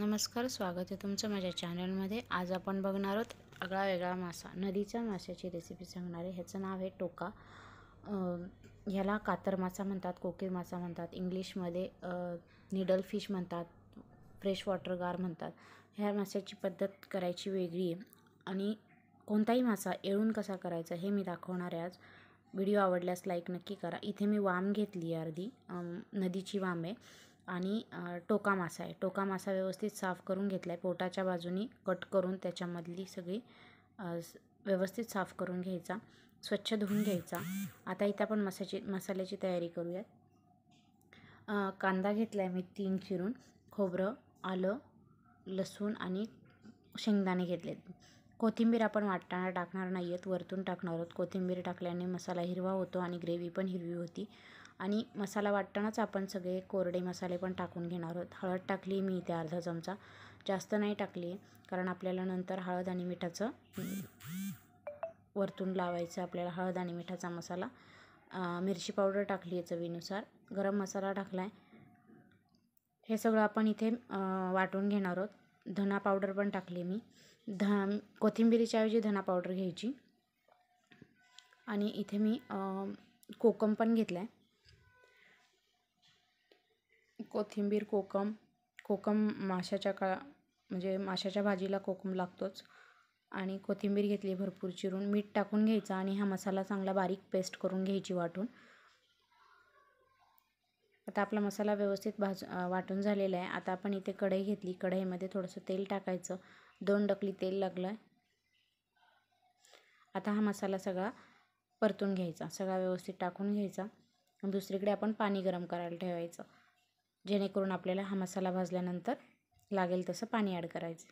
नमस्कार स्वागत आहे तुमचं माझ्या चॅनलमध्ये आज आपण बघणार आहोत आगळा वेगळा मासा नदीच्या माशाची रेसिपी सांगणार आहे ह्याचं नाव आहे टोका ह्याला कातर मासा म्हणतात कोकीर मासा म्हणतात इंग्लिशमध्ये निडल फिश म्हणतात फ्रेश वॉटर गार म्हणतात ह्या माशाची पद्धत करायची वेगळी आहे आणि कोणताही मासा येळून कसा करायचा हे मी दाखवणार आहे आज व्हिडिओ आवडल्यास लाईक नक्की करा इथे मी वाम घेतली अर्धी नदीची वाम आहे आणि टोका मासा आहे टोका मासा व्यवस्थित साफ करून घेतला आहे पोटाच्या बाजूनी कट करून त्याच्यामधली सगळी व्यवस्थित साफ करून घ्यायचा स्वच्छ धुवून घ्यायचा आता इथं आपण मसाची मसाल्याची तयारी करूयात कांदा घेतला आहे मी तीन चिरून खोबरं आलं लसूण आणि शेंगदाणे घेतले कोथिंबीर आपण वाटताना टाकणार नाही आहेत वरतून टाकणार आहोत कोथिंबीर टाकल्याने मसाला हिरवा होतो आणि ग्रेव्ही पण हिरवी होती आणि मसाला वाटतानाच आपण सगळे कोरडे मसाले पण टाकून घेणार आहोत हळद टाकली मी इथे अर्धा चमचा जास्त नाही टाकली आहे कारण आपल्याला नंतर हळद आणि मिठाचं वरतून लावायचं आपल्याला हळद आणि मिठाचा मसाला मिरची पावडर टाकली आहे चवीनुसार गरम मसाला टाकला आहे हे सगळं आपण इथे वाटून घेणार आहोत धना पावडर पण टाकली मी ध कोथिंबिरीच्याऐवजी ऐवजी धना पावडर घ्यायची आणि इथे मी कोकम पण घेतला आहे कोथिंबीर कोकम कोकम माशाच्या का म्हणजे माशाच्या भाजीला कोकम लागतोच आणि कोथिंबीर घेतली भरपूर चिरून मीठ टाकून घ्यायचं आणि हा मसाला चांगला बारीक पेस्ट करून घ्यायची वाटून आता आपला मसाला व्यवस्थित भाज वाटून झालेला आहे आता आपण इथे कढई घेतली कढईमध्ये थोडंसं तेल टाकायचं दोन डकली तेल लागलं आहे आता हा मसाला सगळा परतून घ्यायचा सगळा व्यवस्थित टाकून घ्यायचा दुसरीकडे आपण पाणी गरम करायला ठेवायचं जेणेकरून आपल्याला हा मसाला भाजल्यानंतर लागेल तसं पाणी ॲड करायचं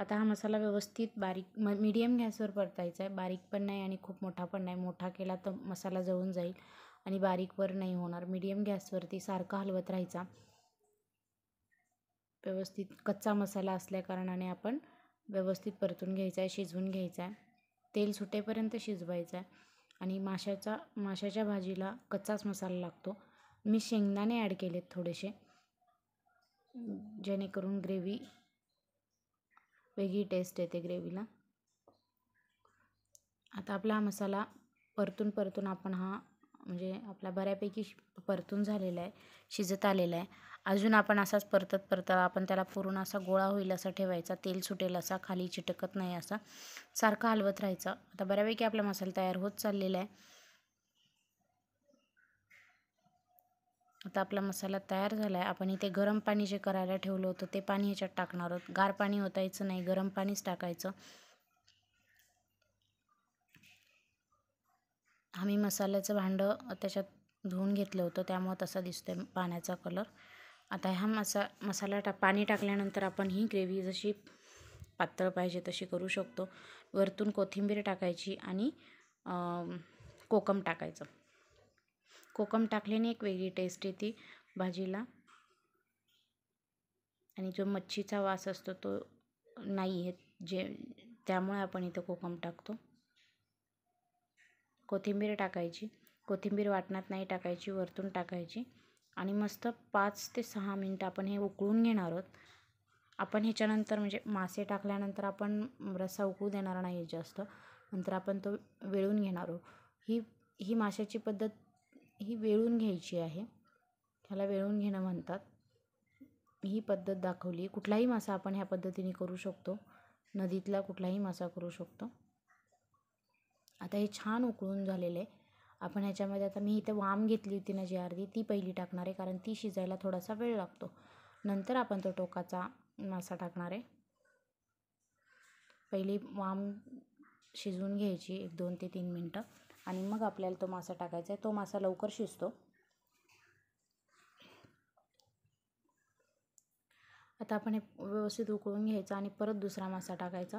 आता हा मसाला व्यवस्थित बारीक म मीडियम गॅसवर परतायचा आहे बारीक पण नाही आणि खूप मोठा पण नाही मोठा केला तर मसाला जळून जाईल आणि बारीकवर नाही होणार मीडियम गॅसवरती सारखा हलवत राहायचा व्यवस्थित कच्चा मसाला असल्याकारणाने आपण व्यवस्थित परतून घ्यायचा आहे शिजवून घ्यायचा आहे तेल सुटेपर्यंत शिजवायचं आहे आणि माशाचा माशाच्या भाजीला कच्चाच मसाला लागतो मी शेंगदाणे ॲड केले थोडेसे जेणेकरून ग्रेव्ही वेगळी टेस्ट येते ग्रेव्हीला आता आपला हा मसाला परतून परतून आपण हा म्हणजे आपला बऱ्यापैकी परतून झालेला आहे शिजत आलेला आहे अजून आपण असाच परतत परतत आपण त्याला पूर्ण असा गोळा होईल असा ठेवायचा तेल सुटेल असा खाली चिटकत नाही असा सारखा हलवत राहायचा आता बऱ्यापैकी आपला मसाला तयार होत चाललेला आहे आता आपला मसाला तयार झाला आहे आपण इथे गरम पाणी जे करायला ठेवलं होतं ते पाणी ह्याच्यात टाकणार आहोत गार पाणी होतायचं नाही गरम पाणीच टाकायचं आम्ही मसाल्याचं भांडं त्याच्यात धुवून घेतलं होतं त्यामुळं तसा दिसतोय पाण्याचा कलर आता ह्या मसा मसाला टा पाणी टाकल्यानंतर आपण ही ग्रेव्ही जशी पातळ पाहिजे तशी करू शकतो वरतून कोथिंबीर टाकायची आणि कोकम टाकायचं कोकम टाकल्याने एक वेगळी टेस्ट येते भाजीला आणि जो मच्छीचा वास असतो तो नाही आहे जे त्यामुळे आपण इथं कोकम टाकतो कोथिंबीर टाकायची कोथिंबीर वाटणात नाही टाकायची वरतून टाकायची आणि मस्त पाच ते सहा मिनटं आपण हे उकळून घेणार आहोत आपण ह्याच्यानंतर म्हणजे मासे टाकल्यानंतर आपण रस्सा उकळू देणार नाही जास्त नंतर आपण तो वेळून घेणार आहोत ही ही माशाची पद्धत ही वेळून घ्यायची आहे ह्याला वेळून घेणं म्हणतात ही पद्धत दाखवली कुठलाही मासा आपण ह्या पद्धतीने करू शकतो नदीतला कुठलाही मासा करू शकतो आता हे छान उकळून झालेलं आहे आपण ह्याच्यामध्ये आता मी इथे वाम घेतली होती ना जी अर्धी ती पहिली टाकणार आहे कारण ती शिजायला थोडासा वेळ लागतो नंतर आपण तो टोकाचा मासा टाकणार आहे पहिली वाम शिजवून घ्यायची एक दोन ते तीन मिनटं आणि मग आपल्याला तो मासा टाकायचा आहे तो मासा लवकर शिजतो आता आपण हे व्यवस्थित उकळून घ्यायचं आणि परत दुसरा मासा टाकायचा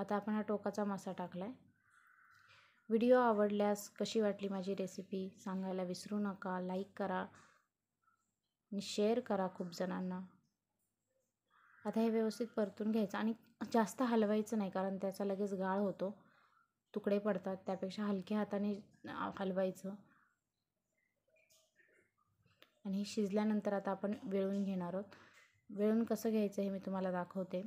आता आपण हा टोकाचा मासा टाकला आहे व्हिडिओ आवडल्यास कशी वाटली माझी रेसिपी सांगायला विसरू नका लाईक करा आणि शेअर करा खूप जणांना आता हे व्यवस्थित परतून घ्यायचं आणि जास्त हलवायचं नाही कारण त्याचा लगेच गाळ होतो तुकडे पडतात त्यापेक्षा हलक्या हाताने हलवायचं आणि हे शिजल्यानंतर आता आपण वेळून घेणार आहोत वेळून कसं घ्यायचं हे मी तुम्हाला दाखवते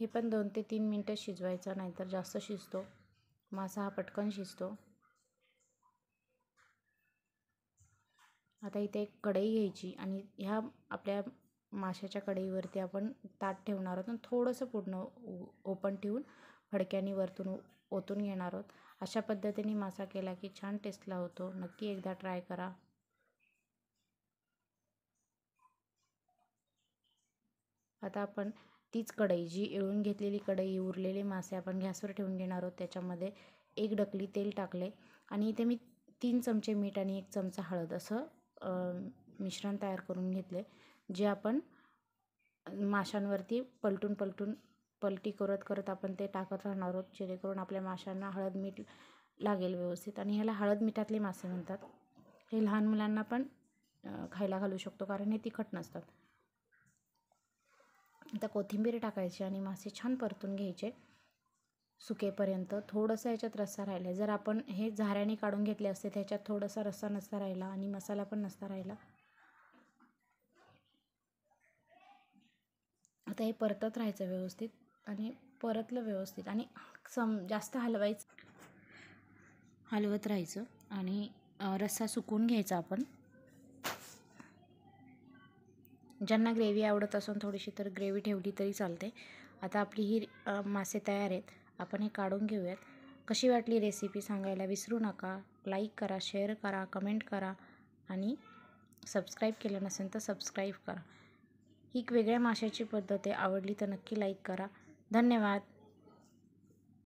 हे पण दोन ते तीन मिनटं शिजवायचं नाहीतर जास्त शिजतो मासा हा पटकन शिजतो आता इथे एक कढई घ्यायची आणि ह्या आपल्या माशाच्या कढईवरती आपण ताट ठेवणार आहोत आणि थोडंसं पूर्ण ओपन ठेवून फडक्यानी वरतून ओतून घेणार आहोत अशा पद्धतीने मासा केला की छान टेस्टला होतो नक्की एकदा ट्राय करा आता आपण तीच कढई जी इळून घेतलेली कढई उरलेले मासे आपण गॅसवर ठेवून घेणार आहोत त्याच्यामध्ये एक डकली तेल टाकले आणि इथे मी तीन चमचे मीठ आणि एक चमचा हळद असं मिश्रण तयार करून घेतले जे आपण माशांवरती पलटून पलटून पलटी करत करत आपण ते टाकत राहणार आहोत जेणेकरून आपल्या माशांना हळद मीठ लागेल व्यवस्थित आणि ह्याला हळद मिठातले मासे म्हणतात हे लहान मुलांना पण खायला घालू शकतो कारण हे तिखट नसतात आता कोथिंबीर टाकायची आणि मासे छान परतून घ्यायचे सुकेपर्यंत थोडंसं याच्यात रस्सा राहिला जर आपण हे झाऱ्याने काढून घेतले असते त्याच्यात थोडासा रस्सा नसता राहिला आणि मसाला पण नसता राहिला आता हे परतत राहायचं व्यवस्थित आणि परतलं व्यवस्थित आणि सम जास्त हलवायचं हलवत राहायचं आणि रस्सा सुकून घ्यायचा आपण ज्यांना ग्रेव्ही आवडत असून थोडीशी तर ग्रेव्ही ठेवली तरी चालते आता आपली ही मासे तयार आहेत आपण हे काढून घेऊयात कशी वाटली रेसिपी सांगायला विसरू नका लाईक करा शेअर करा कमेंट करा आणि सबस्क्राईब केलं नसेल तर सबस्क्राईब करा ही वेगळ्या माशाची पद्धत आहे आवडली तर नक्की लाईक करा धन्यवाद